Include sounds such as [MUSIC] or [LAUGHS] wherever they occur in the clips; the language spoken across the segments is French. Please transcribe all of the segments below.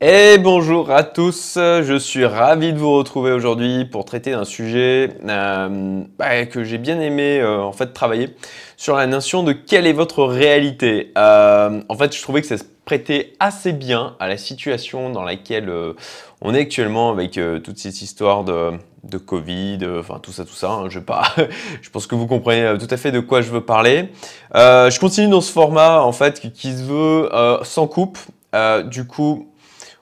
Et bonjour à tous, je suis ravi de vous retrouver aujourd'hui pour traiter d'un sujet euh, bah, que j'ai bien aimé euh, en fait travailler sur la notion de quelle est votre réalité. Euh, en fait, je trouvais que ça se prêtait assez bien à la situation dans laquelle on est actuellement avec toute cette histoire de, de Covid, enfin tout ça, tout ça. Hein, je je, pas, [LAUGHS] je pense que vous comprenez tout à fait de quoi je veux parler. je continue dans ce format en fait qui se veut sans coupe. du coup,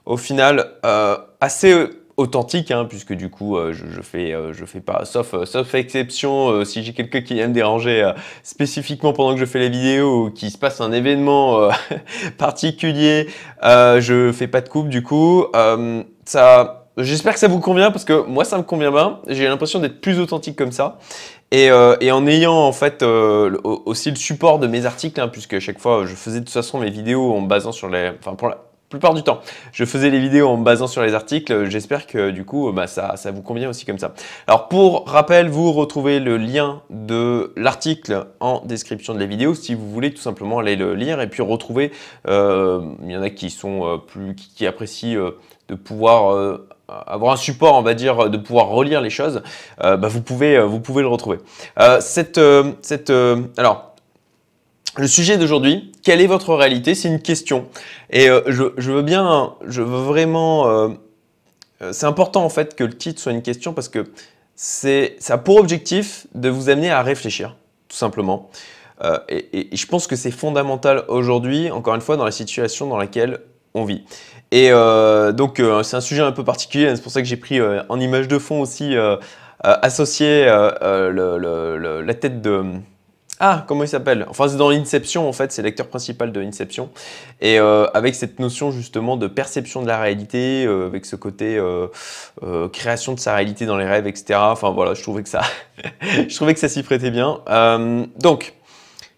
au final euh, assez euh, authentique, hein, puisque du coup, euh, je, je, fais, je fais pas, sauf, sauf exception, si j'ai quelqu'un qui vient me déranger spécifiquement pendant que je fais les vidéos ou qu'il se passe un événement [LAUGHS] particulier, je fais pas de coupe du coup. ça, j'espère que ça vous convient parce que moi, ça me convient bien. J'ai l'impression d'être plus authentique comme ça. Et, et, en ayant en fait aussi le support de mes articles, hein, puisque à chaque fois je faisais de toute façon mes vidéos en basant sur les, enfin pour la, plupart du temps. Je faisais les vidéos en me basant sur les articles. J'espère que du coup, bah, ça, vous convient aussi comme ça. Alors pour rappel, vous retrouvez le lien de l'article en description de la vidéo si vous voulez tout simplement aller le lire et puis retrouver. Euh, il y en a qui sont euh, plus qui, apprécient euh, de pouvoir avoir un support, on va dire, de pouvoir relire les choses. Bah, vous pouvez vous pouvez le retrouver. cette cette alors le sujet d'aujourd'hui, quelle est votre réalité C'est une question. Et euh, je, veux bien, je veux vraiment... Euh, euh, c'est important en fait que le titre soit une question parce que c'est, ça a pour objectif de vous amener à réfléchir, tout simplement. et, je pense que c'est fondamental aujourd'hui, encore une fois, dans la situation dans laquelle on vit. Et donc c'est un sujet un peu particulier, hein, c'est pour ça que j'ai pris en image de fond aussi associé la tête de ah, comment il s'appelle Enfin, c'est dans Inception, en fait, c'est l'acteur principal de Inception. Et euh, avec cette notion justement de perception de la réalité, euh, avec ce côté euh, création de sa réalité dans les rêves, etc. Enfin voilà, je trouvais que ça, [LAUGHS] je trouvais que ça s'y prêtait bien. donc,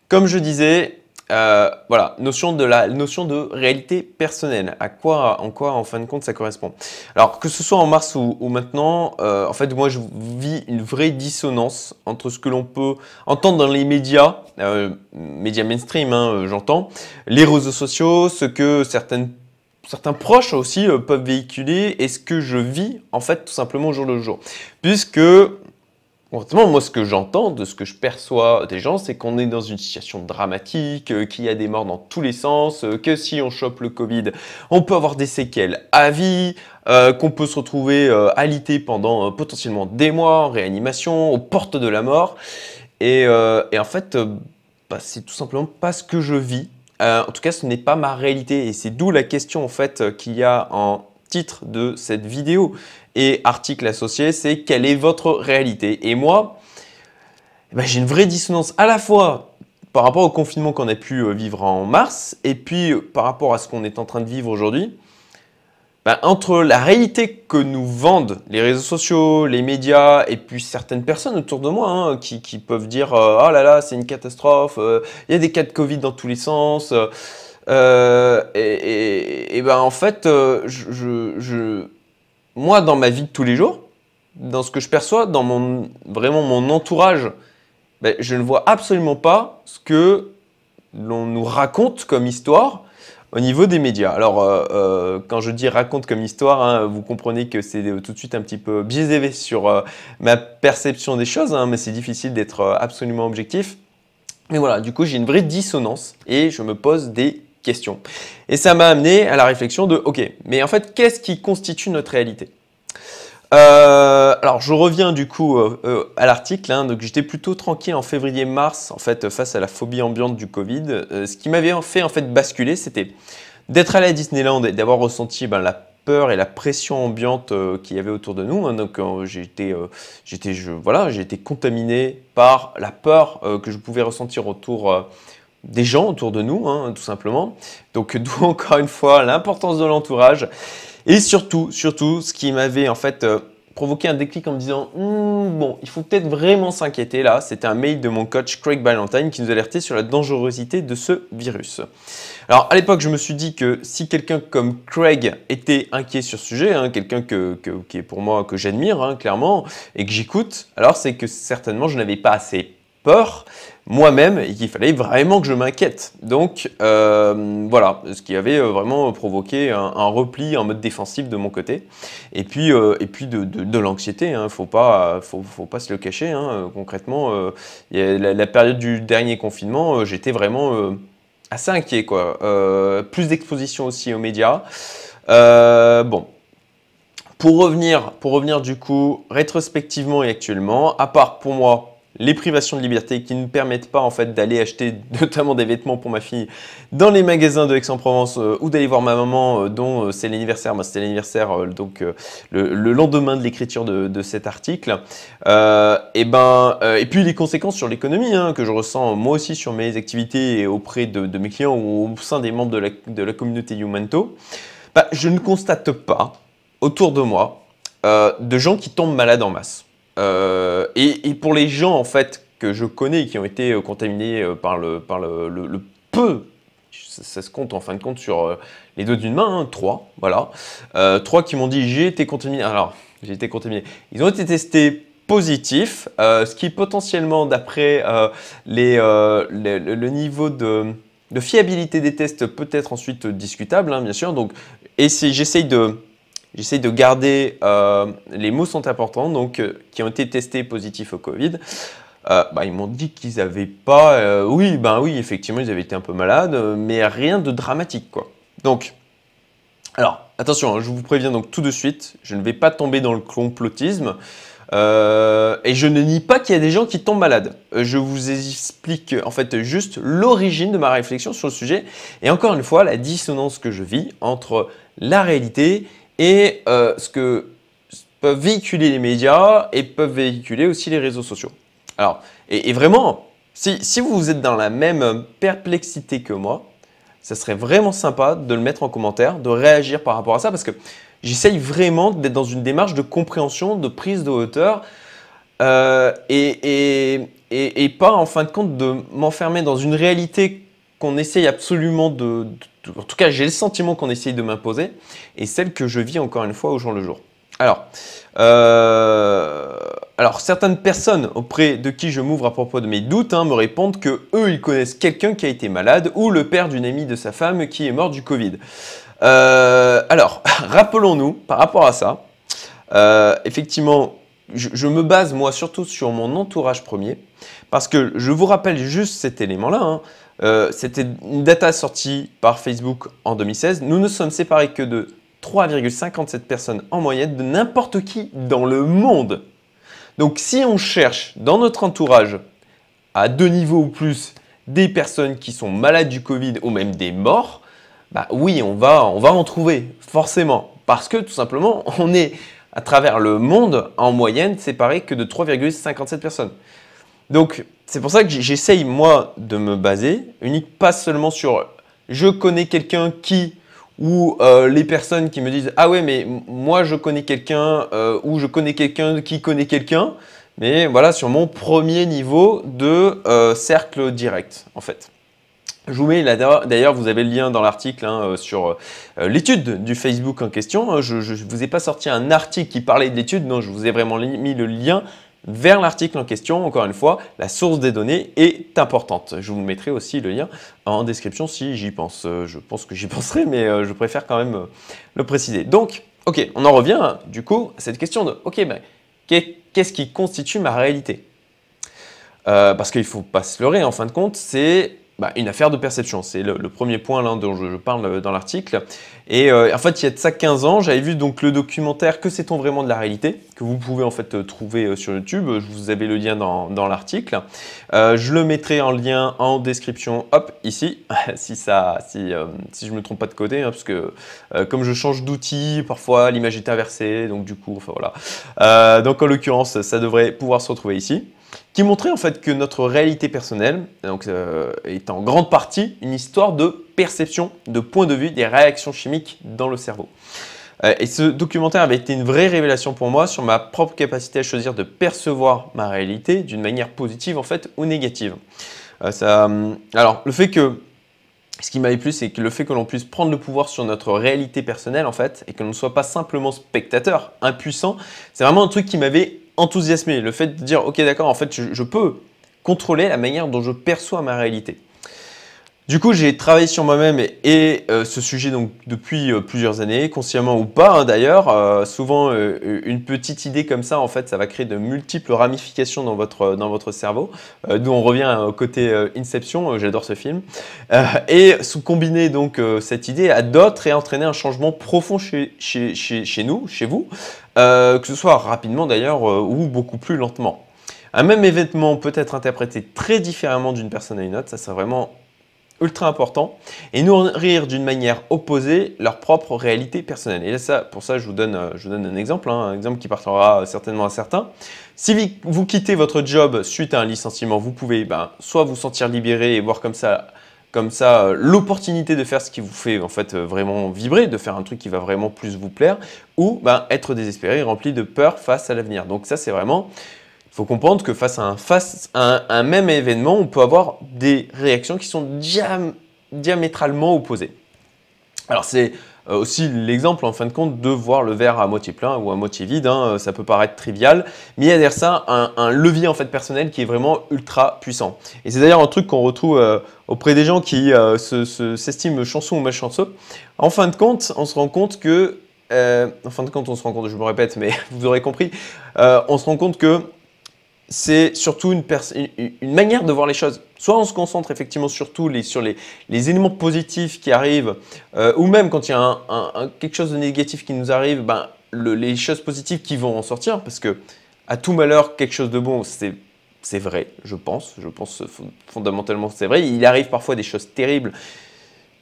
comme je disais, euh, voilà, notion de la notion de réalité personnelle. À quoi, en quoi, en fin de compte, ça correspond Alors que ce soit en mars ou, maintenant, euh, en fait, moi, je vis une vraie dissonance entre ce que l'on peut entendre dans les médias, euh, médias mainstream, hein, j'entends, les réseaux sociaux, ce que certaines certains proches aussi peuvent véhiculer et ce que je vis en fait tout simplement au jour le jour. Puisque moi, ce que j'entends, de ce que je perçois des gens, c'est qu'on est dans une situation dramatique, euh, qu'il y a des morts dans tous les sens, euh, que si on chope le Covid, on peut avoir des séquelles à vie, euh, qu'on peut se retrouver alité pendant potentiellement des mois en réanimation, aux portes de la mort. Et, en fait, bah, c'est tout simplement pas ce que je vis. en tout cas, ce n'est pas ma réalité. Et c'est d'où la question en fait qu'il y a en titre de cette vidéo. Et article associé, c'est quelle est votre réalité Et moi, eh ben, j'ai une vraie dissonance à la fois par rapport au confinement qu'on a pu euh, vivre en mars et puis euh, par rapport à ce qu'on est en train de vivre aujourd'hui. Ben, entre la réalité que nous vendent les réseaux sociaux, les médias et puis certaines personnes autour de moi hein, qui, peuvent dire Oh là là, c'est une catastrophe, il y a des cas de Covid dans tous les sens. Euh, et, et, ben en fait, euh, moi dans ma vie de tous les jours, dans ce que je perçois, dans mon, vraiment mon entourage, ben, je ne vois absolument pas ce que l'on nous raconte comme histoire au niveau des médias. Alors, euh, quand je dis raconte comme histoire, hein, vous comprenez que c'est tout de suite un petit peu biaisé sur ma perception des choses, hein, mais c'est difficile d'être absolument objectif. Mais voilà, du coup, j'ai une vraie dissonance et je me pose des question. Et ça m'a amené à la réflexion de, ok, mais en fait, qu'est-ce qui constitue notre réalité euh, alors je reviens du coup euh, euh, à l'article, hein, donc j'étais plutôt tranquille en février-mars en fait face à la phobie ambiante du Covid. ce qui m'avait fait en fait basculer, c'était d'être allé à Disneyland et d'avoir ressenti ben, la peur et la pression ambiante qu'il y avait autour de nous. Hein. donc j'étais, voilà, j'ai été contaminé par la peur que je pouvais ressentir autour des gens autour de nous, hein, tout simplement. Donc [LAUGHS] d'où encore une fois l'importance de l'entourage. Et surtout, surtout, ce qui m'avait en fait euh, provoqué un déclic en me disant hmm, bon, il faut peut-être vraiment s'inquiéter là. C'était un mail de mon coach Craig Ballantine qui nous alertait sur la dangerosité de ce virus. Alors à l'époque, je me suis dit que si quelqu'un comme Craig était inquiet sur ce sujet, hein, quelqu'un que, qui est pour moi que j'admire hein, clairement et que j'écoute, alors c'est que certainement je n'avais pas assez peur moi-même et qu'il fallait vraiment que je m'inquiète. Donc euh, voilà, ce qui avait euh, vraiment provoqué un, repli, un mode défensif de mon côté. Et puis, euh, et puis de, l'anxiété, il hein, ne faut pas, faut, pas se le cacher. Hein, concrètement, la, période du dernier confinement, j'étais vraiment assez inquiet. Quoi. plus d'exposition aussi aux médias. bon, pour revenir, pour revenir du coup rétrospectivement et actuellement, à part pour moi les privations de liberté qui ne permettent pas en fait d'aller acheter [LAUGHS] notamment des vêtements pour ma fille dans les magasins de Aix-en-Provence euh, ou d'aller voir ma maman euh, dont euh, c'est l'anniversaire. Moi, c'était l'anniversaire donc le, lendemain de l'écriture de, cet article. et ben et puis les conséquences sur l'économie hein, que je ressens moi aussi sur mes activités et auprès de, mes clients ou au sein des membres de la, communauté Humanto. Bah, je ne constate pas autour de moi de gens qui tombent malades en masse. Euh, et, pour les gens, en fait, que je connais, qui ont été euh, contaminés euh, par le, par le, peu ça, se compte en fin de compte sur les deux d'une main, hein, trois, voilà. trois qui m'ont dit j'ai été contaminé. Alors, j'ai été contaminé. Ils ont été testés positifs, ce qui potentiellement, d'après les, le niveau de, de, fiabilité des tests, peut être ensuite discutable, hein, bien sûr. Donc, j'essaye de J'essaye de garder euh, les mots sont importants, donc euh, qui ont été testés positifs au Covid. Euh, bah, ils m'ont dit qu'ils n'avaient pas. oui, ben oui, effectivement, ils avaient été un peu malades, mais rien de dramatique, quoi. Donc, alors, attention, hein, je vous préviens donc tout de suite, je ne vais pas tomber dans le complotisme. et je ne nie pas qu'il y a des gens qui tombent malades. Je vous explique en fait juste l'origine de ma réflexion sur le sujet et encore une fois la dissonance que je vis entre la réalité et euh, ce que peuvent véhiculer les médias et peuvent véhiculer aussi les réseaux sociaux. Alors, et, vraiment, si, si, vous êtes dans la même perplexité que moi, ça serait vraiment sympa de le mettre en commentaire, de réagir par rapport à ça, parce que j'essaye vraiment d'être dans une démarche de compréhension, de prise de hauteur, euh, et, et, et, et pas en fin de compte de m'enfermer dans une réalité qu'on essaye absolument de, En tout cas, j'ai le sentiment qu'on essaye de m'imposer et celle que je vis encore une fois au jour le jour. Alors, euh, alors certaines personnes auprès de qui je m'ouvre à propos de mes doutes hein, me répondent que eux ils connaissent quelqu'un qui a été malade ou le père d'une amie de sa femme qui est mort du Covid. Euh, alors, [LAUGHS] rappelons-nous par rapport à ça, euh, effectivement, je, me base moi surtout sur mon entourage premier parce que je vous rappelle juste cet élément-là. Hein, euh, c'était une data sortie par Facebook en 2016. Nous ne sommes séparés que de 3,57 personnes en moyenne de n'importe qui dans le monde. Donc si on cherche dans notre entourage à deux niveaux ou plus des personnes qui sont malades du Covid ou même des morts, bah oui, on va, on va en trouver, forcément. Parce que tout simplement, on est à travers le monde en moyenne séparés que de 3,57 personnes. Donc, c'est pour ça que j'essaye, moi, de me baser unique, pas seulement sur je connais quelqu'un qui ou euh, les personnes qui me disent ah ouais mais moi je connais quelqu'un euh, ou je connais quelqu'un qui connaît quelqu'un mais voilà sur mon premier niveau de euh, cercle direct en fait je vous mets d'ailleurs vous avez le lien dans l'article hein, sur l'étude du Facebook en question hein. je, ne vous ai pas sorti un article qui parlait de l'étude non je vous ai vraiment mis le lien vers l'article en question. Encore une fois, la source des données est importante. Je vous mettrai aussi le lien en description si j'y pense. Euh, je pense que j'y [LAUGHS] penserai, mais euh, je préfère quand même euh, le préciser. Donc, ok, on en revient du coup à cette question de, ok, mais ben, qu'est-ce qui constitue ma réalité Parce qu'il ne faut pas se leurrer, en fin de compte, c'est bah, une affaire de perception. C'est le, premier point là, dont je, parle euh, dans l'article. Et euh, en fait, il y a de ça 15 ans, j'avais vu donc le documentaire Que sait-on vraiment de la réalité que vous pouvez en fait euh, trouver sur YouTube. Je vous avais le lien dans, dans l'article. je le mettrai en lien en description, hop, ici, [LAUGHS] si ça, si, si je me trompe pas de côté, hein, parce que comme je change d'outil, parfois l'image est inversée, donc du coup, enfin voilà. donc en l'occurrence, ça devrait pouvoir se retrouver ici qui montrait en fait que notre réalité personnelle donc, euh, est en grande partie une histoire de perception, de point de vue des réactions chimiques dans le cerveau. Euh, et ce documentaire avait été une vraie révélation pour moi sur ma propre capacité à choisir de percevoir ma réalité d'une manière positive en fait ou négative. Euh, ça, alors le fait que ce qui m'avait plu, c'est que le fait que l'on puisse prendre le pouvoir sur notre réalité personnelle, en fait, et que l'on ne soit pas simplement spectateur, impuissant, c'est vraiment un truc qui m'avait enthousiasmé. Le fait de dire, ok d'accord, en fait, je, je peux contrôler la manière dont je perçois ma réalité. Du coup, j'ai travaillé sur moi-même et, euh, ce sujet donc depuis euh, plusieurs années, consciemment ou pas hein, d'ailleurs. Euh, souvent, une petite idée comme ça, en fait, ça va créer de multiples ramifications dans votre, dans votre cerveau. D'où on revient au côté Inception, j'adore ce film. et sous combiner donc cette idée à d'autres et entraîner un changement profond chez, chez, chez nous, chez vous, que ce soit rapidement d'ailleurs ou beaucoup plus lentement. Un même événement peut être interprété très différemment d'une personne à une autre, ça c'est vraiment ultra important, et nourrir d'une manière opposée leur propre réalité personnelle. Et là, ça, pour ça, je vous donne, euh, je donne un exemple, hein, un exemple qui partira certainement à certains. Si vous quittez votre job suite à un licenciement, vous pouvez ben, soit vous sentir libéré et voir comme ça comme ça euh, l'opportunité de faire ce qui vous fait en fait euh, vraiment vibrer, de faire un truc qui va vraiment plus vous plaire, ou ben, être désespéré, rempli de peur face à l'avenir. Donc ça c'est vraiment il faut comprendre que face à un, un, même événement, on peut avoir des réactions qui sont diamétralement opposées. Alors c'est euh, aussi l'exemple en fin de compte de voir le verre à moitié plein ou à moitié vide, hein, euh, ça peut paraître trivial, mais il y a derrière ça un, levier en fait personnel qui est vraiment ultra puissant. Et c'est d'ailleurs un truc qu'on retrouve euh, auprès des gens qui s'estiment se, chanceux ou malchanceux. En fin de compte, on se rend compte que, en fin de compte, on se rend compte, je me répète, mais [LAUGHS] vous aurez compris, on se rend compte que c'est surtout une, manière de voir les choses. Soit on se concentre effectivement surtout sur les, les, éléments positifs qui arrivent, euh, ou même quand il y a quelque chose de négatif qui nous arrive, ben, les choses positives qui vont en sortir, parce que à tout malheur, quelque chose de bon, c'est vrai, je pense, je pense fondamentalement c'est vrai. Il arrive parfois des choses terribles,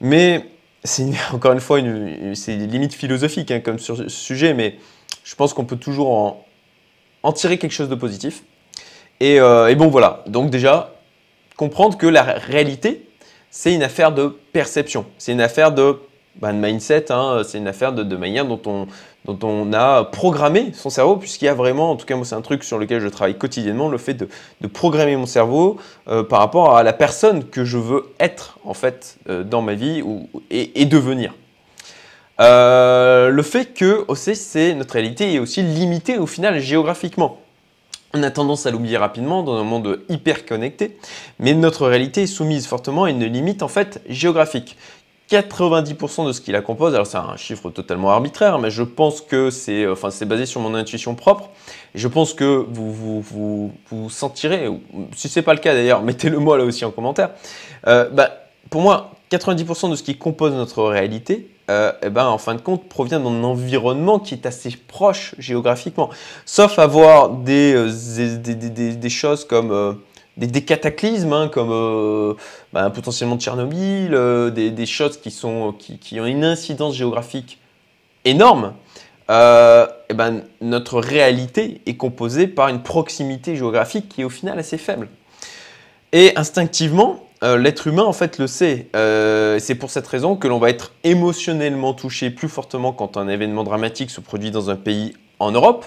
mais c'est [LAUGHS] encore une fois une, c'est limite philosophique hein, comme sujet, mais je pense qu'on peut toujours en tirer quelque chose de positif. Euh, et, bon, voilà. Donc, déjà, comprendre que la réalité, c'est une affaire de perception. C'est une affaire de, bah, mindset. Hein. C'est une affaire de, manière dont on, a programmé son cerveau, puisqu'il y a vraiment, en tout cas moi c'est un truc sur lequel je travaille quotidiennement, le fait de, programmer mon cerveau euh, par rapport à la personne que je veux être en fait euh, dans ma vie et, devenir. le fait que aussi c'est notre réalité est aussi limitée au final géographiquement. On a tendance à l'oublier rapidement dans un monde hyper connecté, mais notre réalité est soumise fortement à une limite en fait géographique. 90% de ce qui la compose, alors c'est un chiffre totalement arbitraire, mais je pense que c'est euh, enfin, basé sur mon intuition propre. Je pense que vous vous, vous, vous sentirez, si ce n'est pas le cas d'ailleurs, [LAUGHS] mettez-le moi là aussi en commentaire. Euh, bah, pour moi, 90% de ce qui compose notre réalité, euh, eh ben, en fin de compte, provient d'un environnement qui est assez proche géographiquement. Sauf avoir des, euh, des, choses comme euh, des, cataclysmes, hein, comme ben, potentiellement Tchernobyl, des, choses qui, sont, qui, ont une incidence géographique énorme. Eh ben, notre réalité est composée par une proximité géographique qui est au final assez faible. Et instinctivement, euh, l'être humain en fait le sait. Euh, c'est pour cette raison que l'on va être émotionnellement touché plus fortement quand un événement dramatique se produit dans un pays en Europe,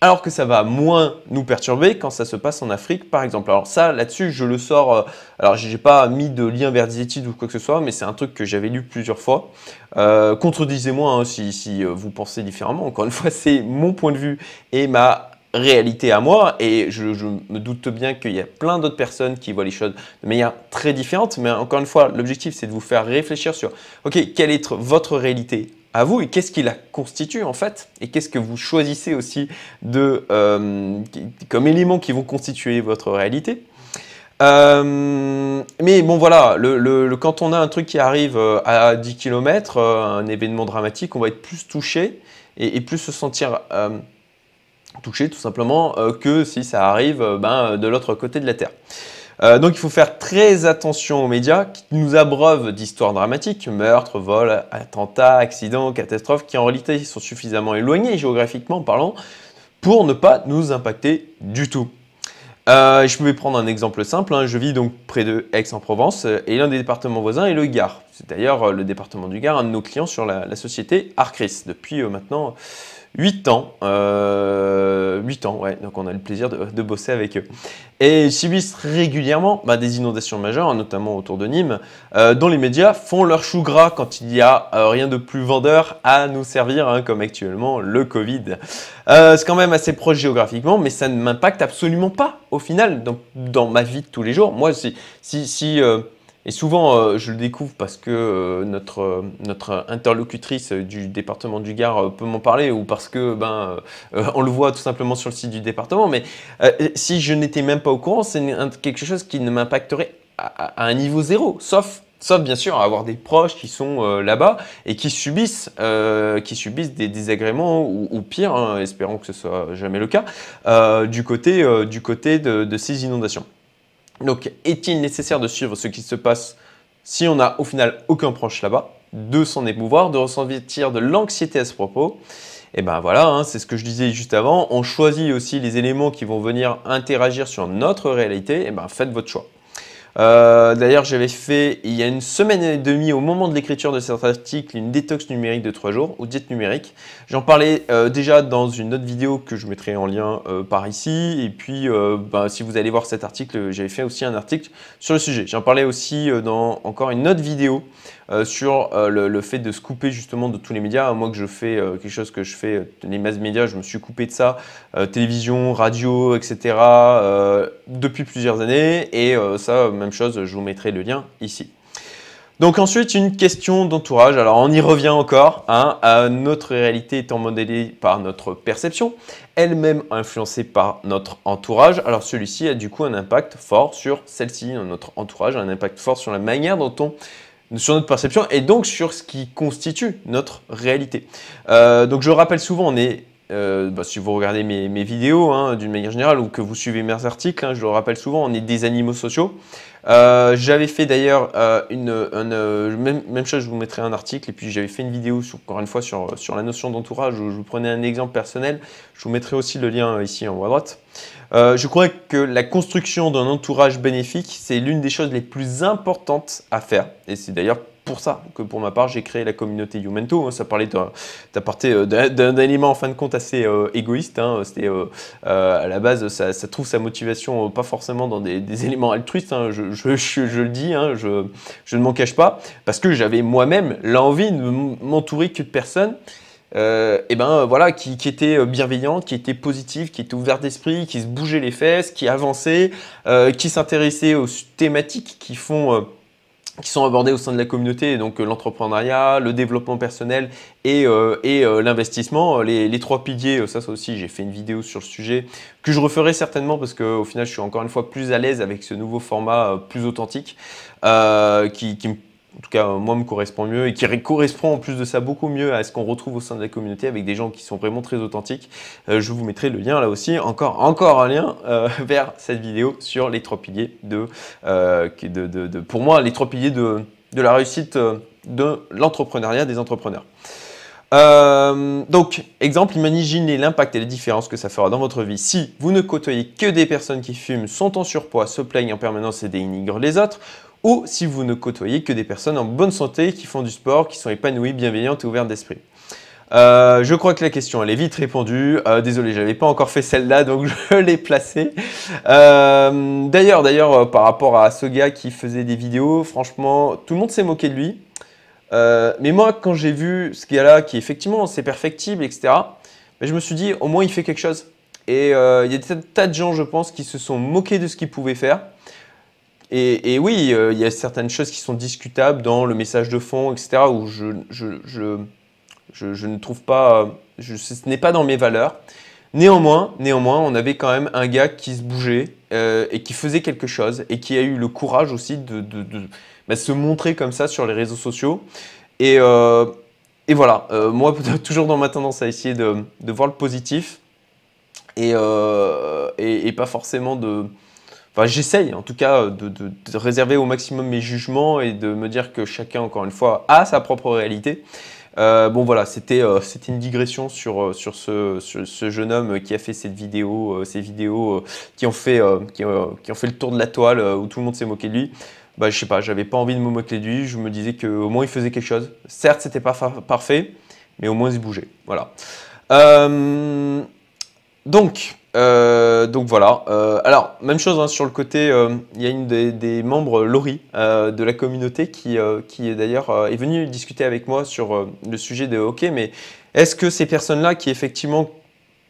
alors que ça va moins nous perturber quand ça se passe en Afrique, par exemple. Alors ça, là-dessus, je le sors. Alors, euh, alors j'ai pas mis de lien vers des études ou quoi que ce soit, mais c'est un truc que j'avais lu plusieurs fois. Contredisez-moi hein, si, si, vous pensez différemment. Encore une fois, [LAUGHS] c'est mon point de vue et ma réalité à moi et je, me doute bien qu'il y a plein d'autres personnes qui voient les choses de manière très différente. Mais encore une fois, l'objectif, c'est de vous faire réfléchir sur, OK, quelle est votre réalité à vous et qu'est-ce qui la constitue en fait et qu'est-ce que vous choisissez aussi de, euh, comme éléments qui vont constituer votre réalité. Euh, mais bon voilà, le, quand on a un truc qui arrive euh, à 10 km, un événement dramatique, on va être plus touché et, plus se sentir toucher tout simplement euh, que si ça arrive euh, ben, euh, de l'autre côté de la Terre. donc il faut faire très attention aux médias qui nous abreuvent d'histoires dramatiques, meurtres, vols, attentats, accidents, catastrophes, qui en réalité sont suffisamment éloignés géographiquement parlant pour ne pas nous impacter du tout. je vais prendre un exemple simple, hein. je vis donc près de Aix-en-Provence et l'un des départements voisins est le Gard. C'est d'ailleurs euh, le département du Gard, un de nos clients sur la, société Arcris, depuis euh, maintenant 8 ans. 8 euh, ans, ouais, donc on a le plaisir de, bosser avec eux. Et ils subissent régulièrement bah, des inondations majeures, hein, notamment autour de Nîmes, dont les médias font leur chou gras quand il n'y a rien de plus vendeur à nous servir, hein, comme actuellement le Covid. c'est quand même assez proche géographiquement, mais ça ne m'impacte absolument pas au final dans, ma vie de tous les jours. Moi, si, si, si et souvent, euh, je le découvre parce que euh, euh, notre, interlocutrice du département du Gard peut m'en parler ou parce que ben, on le voit tout simplement sur le site du département. Mais si je n'étais même pas au courant, c'est quelque chose qui ne m'impacterait à, un niveau zéro, sauf, sauf bien sûr avoir des proches qui sont là-bas et qui subissent, qui subissent des désagréments ou, pire, hein, espérons que ce soit jamais le cas, du côté, du côté de ces inondations. Donc, est-il nécessaire de suivre ce qui se passe si on n'a au final aucun proche là-bas, de s'en émouvoir, de ressentir de l'anxiété à ce propos Et eh bien voilà, hein, c'est ce que je disais juste avant. On choisit aussi les éléments qui vont venir interagir sur notre réalité. Et eh bien, faites votre choix. Euh, d'ailleurs, j'avais fait il y a une semaine et demie, au moment de l'écriture de cet article, une détox numérique de 3 jours, ou diète numérique. J'en parlais euh, déjà dans une autre vidéo que je mettrai en lien euh, par ici. Et puis, ben, si vous allez voir cet article, j'avais fait aussi un article sur le sujet. J'en parlais aussi dans encore une autre vidéo euh, sur euh, le, fait de se couper justement de tous les médias. Moi que je fais euh, quelque chose que je fais, les masses médias, je me suis coupé de ça, télévision, radio, etc. depuis plusieurs années. Et ça, même chose, je vous mettrai le lien ici. Donc ensuite, une question d'entourage. Alors on y revient encore. à hein. notre réalité étant modélée par notre perception, elle-même influencée par notre entourage. Alors celui-ci a du coup un impact fort sur celle-ci, notre entourage, a un impact fort sur la manière dont on sur notre perception et donc sur ce qui constitue notre réalité. Euh, donc je rappelle souvent, on est euh, bah, si vous regardez mes, vidéos hein, d'une manière générale ou que vous suivez mes articles, hein, je le rappelle souvent, on est des animaux sociaux. Euh, j'avais fait d'ailleurs euh, une, même, chose, je vous mettrai un article et puis j'avais fait une vidéo encore une fois sur, sur la notion d'entourage où je vous prenais un exemple personnel. Je vous mettrai aussi le lien ici en haut à droite. je crois que la construction d'un entourage bénéfique, c'est l'une des choses les plus importantes à faire et c'est d'ailleurs pour ça que pour ma part, j'ai créé la communauté Youmento. Hein. ça parlait d'un élément euh, en fin de compte assez euh, égoïste. Hein. C'était euh, à la base, ça, trouve sa motivation pas forcément dans des, éléments altruistes. Hein. je, le dis, je, ne m'en cache pas, parce que j'avais moi-même l'envie de m'entourer que de personnes. et ben voilà, qui, qui, était bienveillante, qui était positive, qui était ouverte d'esprit, qui se bougeait les fesses, qui avançait, qui s'intéressait aux thématiques qui font qui sont abordés au sein de la communauté, donc euh, l'entrepreneuriat, le développement personnel et, euh, euh, l'investissement, les, trois piliers, ça, aussi j'ai fait une vidéo sur le sujet que je referai certainement parce qu'au final je suis encore une fois plus à l'aise avec ce nouveau format plus authentique qui, qui me en tout cas euh, moi me correspond mieux et qui correspond en plus de ça beaucoup mieux à ce qu'on retrouve au sein de la communauté avec des gens qui sont vraiment très authentiques. Euh, je vous mettrai le lien là aussi, encore, encore un lien euh, [LAUGHS] vers cette vidéo sur les trois piliers de, pour moi, les trois piliers de, de la réussite de l'entrepreneuriat des entrepreneurs. donc, exemple, imaginez l'impact et les différences que ça fera dans votre vie si vous ne côtoyez que des personnes qui fument, sont en surpoids, se plaignent en permanence et dénigrent les autres, ou si vous ne côtoyez que des personnes en bonne santé qui font du sport, qui sont épanouies, bienveillantes et ouvertes d'esprit. Euh, je crois que la question elle est vite répondue. Euh, désolé, je n'avais pas encore fait celle-là, donc [LAUGHS] je l'ai placée. Euh, d'ailleurs, d'ailleurs, par rapport à ce gars qui faisait des vidéos, franchement, tout le monde s'est moqué de lui. mais moi, quand j'ai vu ce gars-là, qui effectivement c'est perfectible, etc., ben, je me suis dit, au moins il fait quelque chose. Et il y a des tas de gens, je pense, qui se sont moqués de ce qu'il pouvait faire. Et, oui, euh, il y a certaines choses qui sont discutables dans le message de fond, etc., où je, ne trouve pas, ce n'est pas dans mes valeurs. Néanmoins, néanmoins, on avait quand même un gars qui se bougeait euh, et qui faisait quelque chose et qui a eu le courage aussi de, bah, se montrer comme ça sur les réseaux sociaux. Et, euh, voilà, moi, [LAUGHS] toujours dans ma tendance à essayer de, voir le positif et pas forcément de, Enfin, j'essaye en tout cas de, réserver au maximum mes jugements et de me dire que chacun, encore une fois, a sa propre réalité. Euh, bon voilà, euh, c'était une digression sur, euh, sur, ce, jeune homme qui a fait cette vidéo, ces vidéos qui, ont fait, qui, ont fait le tour de la toile où tout le monde s'est moqué de lui. Bah, je sais pas, j'avais pas envie de me moquer de lui, je me disais qu'au moins il faisait quelque chose. Certes, c'était pas parfait, mais au moins il bougeait. Voilà. Donc, euh, donc voilà. Euh, alors, même chose hein, sur le côté, euh, il y a une des, membres, Laurie, de la communauté, qui, qui d'ailleurs est venue discuter avec moi sur le sujet de hockey. Mais est-ce que ces personnes-là, qui effectivement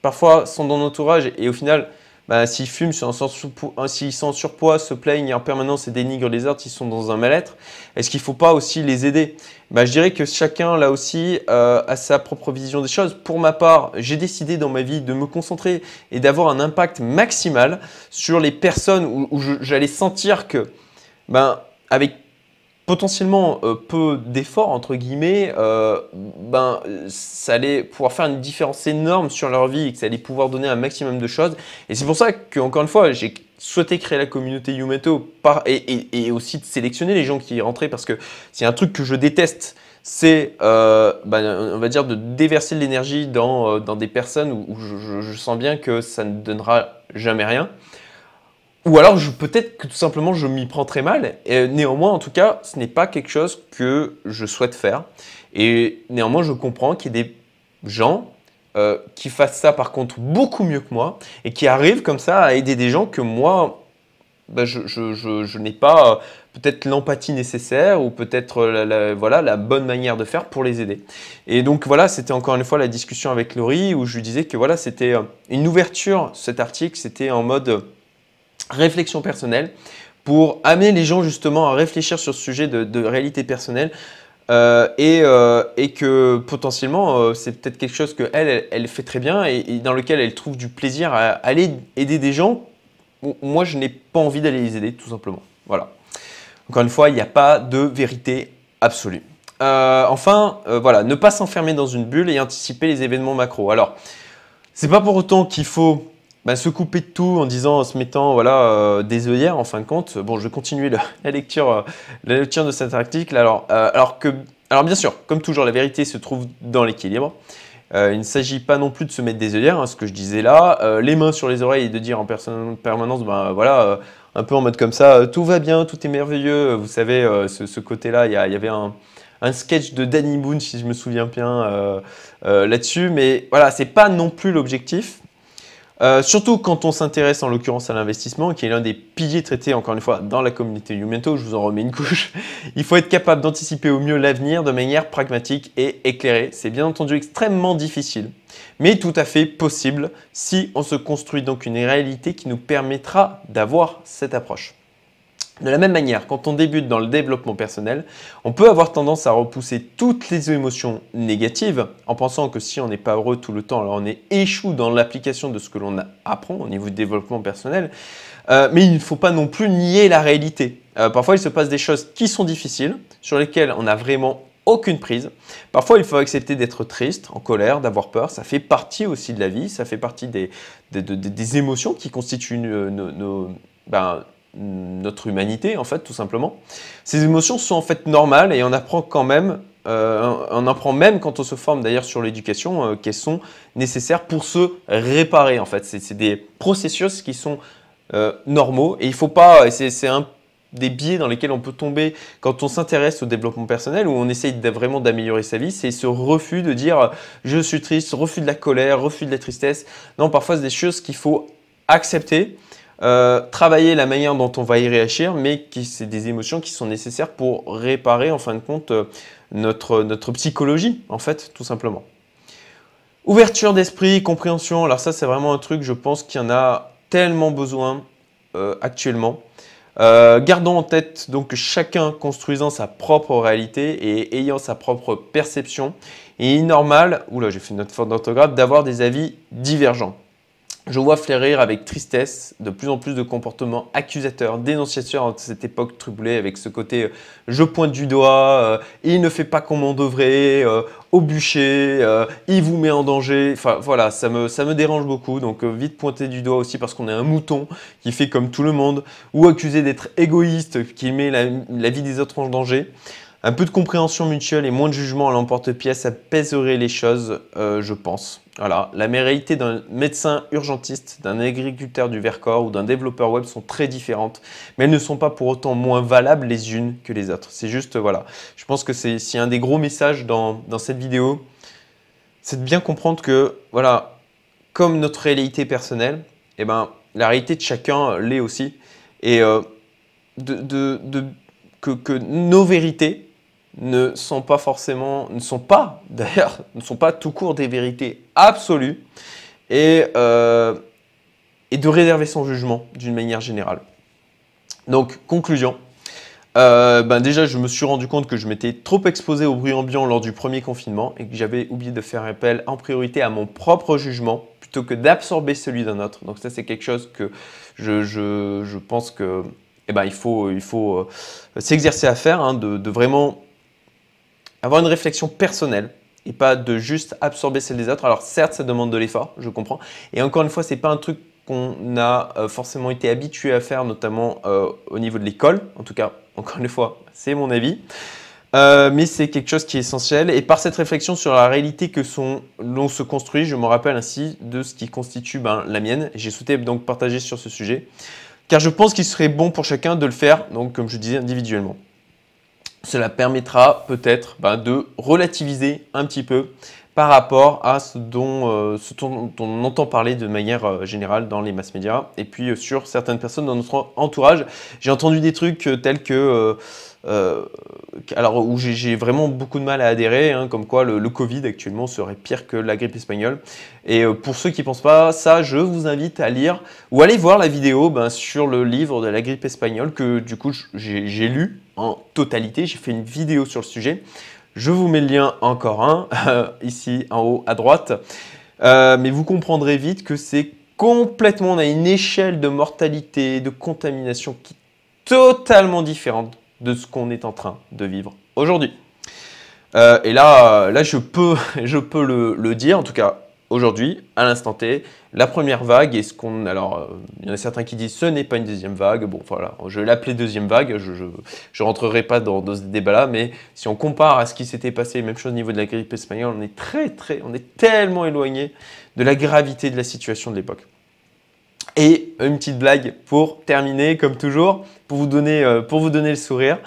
parfois sont dans l'entourage et au final bah, s'ils fument, s'ils sont en surpoids, se plaignent en permanence et dénigrent les autres, ils sont dans un mal-être, est-ce qu'il ne faut pas aussi les aider bah, Je dirais que chacun, là aussi, euh, a sa propre vision des choses. Pour ma part, j'ai décidé dans ma vie de me concentrer et d'avoir un impact maximal sur les personnes où, j'allais sentir que, ben, avec potentiellement euh, peu d'efforts, entre guillemets, euh, ben, ça allait pouvoir faire une différence énorme sur leur vie et que ça allait pouvoir donner un maximum de choses. Et c'est pour ça que, encore une fois, j'ai souhaité créer la communauté Yumato par, et, aussi de sélectionner les gens qui y rentraient parce que c'est un truc que je déteste c'est, euh, ben, on va dire, de déverser de l'énergie dans, des personnes où, je, sens bien que ça ne donnera jamais rien. Ou alors peut-être que tout simplement je m'y prends très mal. Et euh, néanmoins, en tout cas, ce n'est pas quelque chose que je souhaite faire. Et néanmoins, je comprends qu'il y ait des gens euh, qui fassent ça par contre beaucoup mieux que moi et qui arrivent comme ça à aider des gens que moi, ben, je, n'ai pas euh, peut-être l'empathie nécessaire ou peut-être la, voilà, la bonne manière de faire pour les aider. Et donc voilà, c'était encore une fois la discussion avec Laurie où je lui disais que voilà, c'était une ouverture cet article, c'était en mode réflexion personnelle, pour amener les gens justement à réfléchir sur ce sujet de, réalité personnelle. Euh, et, euh, et, que potentiellement, euh, c'est peut-être quelque chose qu'elle, elle, elle, fait très bien et, dans lequel elle trouve du plaisir à aller aider des gens. moi, je n'ai pas envie d'aller les aider, tout simplement. Voilà. Encore une fois, il n'y a pas de vérité absolue. enfin, voilà, ne pas s'enfermer dans une bulle et anticiper les événements macro. Alors, c'est pas pour autant qu'il faut bah, se couper de tout en disant, en se mettant voilà, euh, des œillères en fin de compte. Bon, je vais continuer [LAUGHS] la, lecture, euh, la lecture de cet article. Alors, euh, alors, que, alors bien sûr, comme toujours, la vérité se trouve dans l'équilibre. il ne s'agit pas non plus de se mettre des œillères, hein, ce que je disais là, les mains sur les oreilles et de dire en permanence, ben voilà, un peu en mode comme ça, tout va bien, tout est merveilleux. Vous savez, ce, côté-là, il y, avait un, sketch de Danny Boone, si je me souviens bien, là-dessus. Mais voilà, c'est pas non plus l'objectif. Euh, surtout quand on s'intéresse en l'occurrence à l'investissement, qui est l'un des piliers traités encore une fois dans la communauté Yumento, je vous en remets une couche, [LAUGHS] il faut être capable d'anticiper au mieux l'avenir de manière pragmatique et éclairée. C'est bien entendu extrêmement difficile, mais tout à fait possible si on se construit donc une réalité qui nous permettra d'avoir cette approche. De la même manière, quand on débute dans le développement personnel, on peut avoir tendance à repousser toutes les émotions négatives en pensant que si on n'est pas heureux tout le temps, alors on est échoué dans l'application de ce que l'on apprend au niveau du développement personnel. Euh, mais il ne faut pas non plus nier la réalité. Euh, parfois, il se passe des choses qui sont difficiles, sur lesquelles on n'a vraiment aucune prise. Parfois, il faut accepter d'être triste, en colère, d'avoir peur. Ça fait partie aussi de la vie, ça fait partie des, émotions qui constituent nos, ben, notre humanité, en fait, tout simplement. Ces émotions sont en fait normales et on apprend quand même, euh, on apprend même quand on se forme d'ailleurs sur l'éducation, euh, qu'elles sont nécessaires pour se réparer, en fait. C'est des processus qui sont euh, normaux et il faut pas, c'est un des biais dans lesquels on peut tomber quand on s'intéresse au développement personnel où on essaye vraiment d'améliorer sa vie, c'est ce refus de dire je suis triste, refus de la colère, refus de la tristesse. Non, parfois c'est des choses qu'il faut accepter euh, travailler la manière dont on va y réagir, mais qui c'est des émotions qui sont nécessaires pour réparer en fin de compte euh, notre, psychologie, en fait, tout simplement. Ouverture d'esprit, compréhension, alors ça c'est vraiment un truc, je pense qu'il y en a tellement besoin euh, actuellement. gardons en tête donc que chacun construisant sa propre réalité et ayant sa propre perception, il est normal, là, j'ai fait une note d'orthographe, d'avoir des avis divergents. Je vois fleurir avec tristesse de plus en plus de comportements accusateurs, dénonciateurs en cette époque troublée avec ce côté euh, je pointe du doigt, euh, il ne fait pas comme on devrait, au bûcher, euh, il vous met en danger. Enfin voilà, ça me, ça me dérange beaucoup. Donc vite pointer du doigt aussi parce qu'on est un mouton qui fait comme tout le monde, ou accusé d'être égoïste, qui met la vie des autres en danger. Un peu de compréhension mutuelle et moins de jugement à l'emporte-pièce apaiserait les choses, euh, je pense. Voilà, la réalité d'un médecin urgentiste, d'un agriculteur du Vercors ou d'un développeur web sont très différentes, mais elles ne sont pas pour autant moins valables les unes que les autres. C'est juste, voilà, je pense que c'est un des gros messages dans, cette vidéo, c'est de bien comprendre que, voilà, comme notre réalité personnelle, eh ben, la réalité de chacun l'est aussi. Et euh, de, que, que nos vérités ne sont pas forcément, ne sont pas [LAUGHS] d'ailleurs, ne sont pas tout court des vérités absolues et, euh, et de réserver son jugement d'une manière générale. Donc, conclusion. Euh, ben déjà, je me suis rendu compte que je m'étais trop exposé au bruit ambiant lors du premier confinement et que j'avais oublié de faire appel en priorité à mon propre jugement plutôt que d'absorber celui d'un autre. Donc ça, c'est quelque chose que je, pense que eh ben, il faut, il faut euh, s'exercer à faire, hein, de, de, vraiment avoir une réflexion personnelle et pas de juste absorber celle des autres. Alors certes, ça demande de l'effort, je comprends. Et encore une fois, ce n'est pas un truc qu'on a euh, forcément été habitué à faire, notamment euh, au niveau de l'école. En tout cas, encore une fois, c'est mon avis. Euh, mais c'est quelque chose qui est essentiel. Et par cette réflexion sur la réalité que l'on se construit, je me rappelle ainsi de ce qui constitue ben, la mienne. J'ai souhaité donc partager sur ce sujet, car je pense qu'il serait bon pour chacun de le faire, donc comme je disais, individuellement. Cela permettra peut-être ben, de relativiser un petit peu par rapport à ce dont, euh, on entend parler de manière euh, générale dans les mass médias et puis euh, sur certaines personnes dans notre entourage. J'ai entendu des trucs tels que... alors où j'ai vraiment beaucoup de mal à adhérer, hein, comme quoi le, Covid actuellement serait pire que la grippe espagnole. Et pour ceux qui ne pensent pas ça, je vous invite à lire ou aller voir la vidéo ben, sur le livre de la grippe espagnole que du coup j'ai lu en totalité. J'ai fait une vidéo sur le sujet. Je vous mets le lien encore un euh, ici en haut à droite. Euh, mais vous comprendrez vite que c'est complètement, on a une échelle de mortalité, de contamination qui est totalement différente de ce qu'on est en train de vivre aujourd'hui. Euh, et là, là, je peux, [LAUGHS] je peux le dire, en tout cas aujourd'hui, à l'instant T, la première vague est ce qu'on. Alors, euh, il y en a certains qui disent ce n'est pas une deuxième vague. Bon, voilà, je l'appelais deuxième vague, je ne rentrerai pas dans, ce débat-là, mais si on compare à ce qui s'était passé, même chose au niveau de la grippe espagnole, on est très, très. On est tellement éloigné de la gravité de la situation de l'époque. Et une petite blague pour terminer, comme toujours, pour vous donner, euh, pour vous donner le sourire.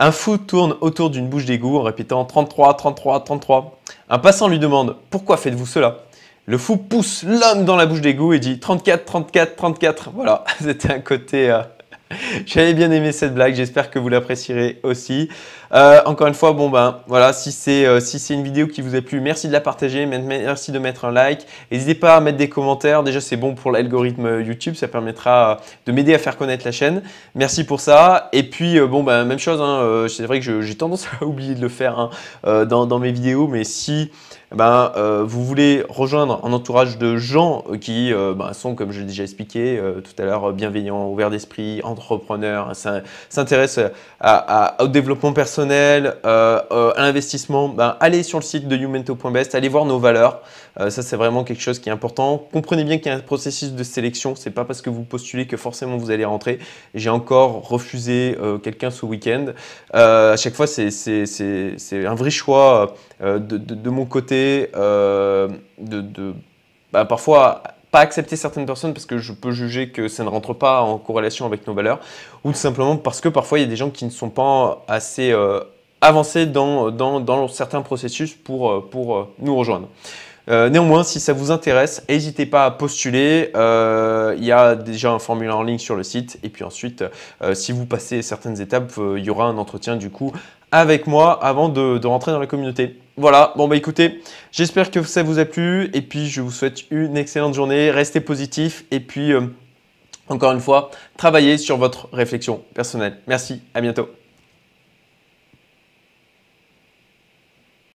Un fou tourne autour d'une bouche d'égout en répétant 33, 33, 33. Un passant lui demande Pourquoi faites-vous cela le fou pousse l'homme dans la bouche d'égout et dit 34, 34, 34. Voilà, [LAUGHS] c'était un côté... Euh, [LAUGHS] j'avais bien aimé cette blague, j'espère que vous l'apprécierez aussi. Euh, encore une fois, bon ben voilà, euh, si c'est une vidéo qui vous a plu, merci de la partager, merci de mettre un like. N'hésitez pas à mettre des commentaires. Déjà, c'est bon pour l'algorithme euh, YouTube, ça permettra de m'aider à faire connaître la chaîne. Merci pour ça. Et puis bon ben même chose, hein, c'est vrai que j'ai tendance [LAUGHS] à oublier de le faire hein, dans, mes vidéos, mais si ben, vous voulez rejoindre un entourage de gens qui ben, sont, comme je l'ai déjà expliqué tout à l'heure, bienveillants, ouverts d'esprit, entrepreneurs, s'intéressent au développement personnel personnel, euh, euh, investissement. Ben, allez sur le site de Youmento.best, allez voir nos valeurs. Euh, ça, c'est vraiment quelque chose qui est important. Comprenez bien qu'il y a un processus de sélection. C'est pas parce que vous postulez que forcément vous allez rentrer. J'ai encore refusé quelqu'un ce week-end. à chaque fois, c'est un vrai choix de, mon côté, de, bah, parfois pas accepter certaines personnes parce que je peux juger que ça ne rentre pas en corrélation avec nos valeurs, ou tout simplement parce que parfois il y a des gens qui ne sont pas assez euh, avancés dans, dans, certains processus pour, euh, pour euh, nous rejoindre. néanmoins, si ça vous intéresse, n'hésitez pas à postuler. Il y a déjà un formulaire en ligne sur le site. Et puis ensuite, si vous passez certaines étapes, il y aura un entretien du coup avec moi avant de, rentrer dans la communauté. Voilà, bon bah écoutez, j'espère que ça vous a plu et puis je vous souhaite une excellente journée, restez positif et puis euh, encore une fois, travaillez sur votre réflexion personnelle. Merci, à bientôt.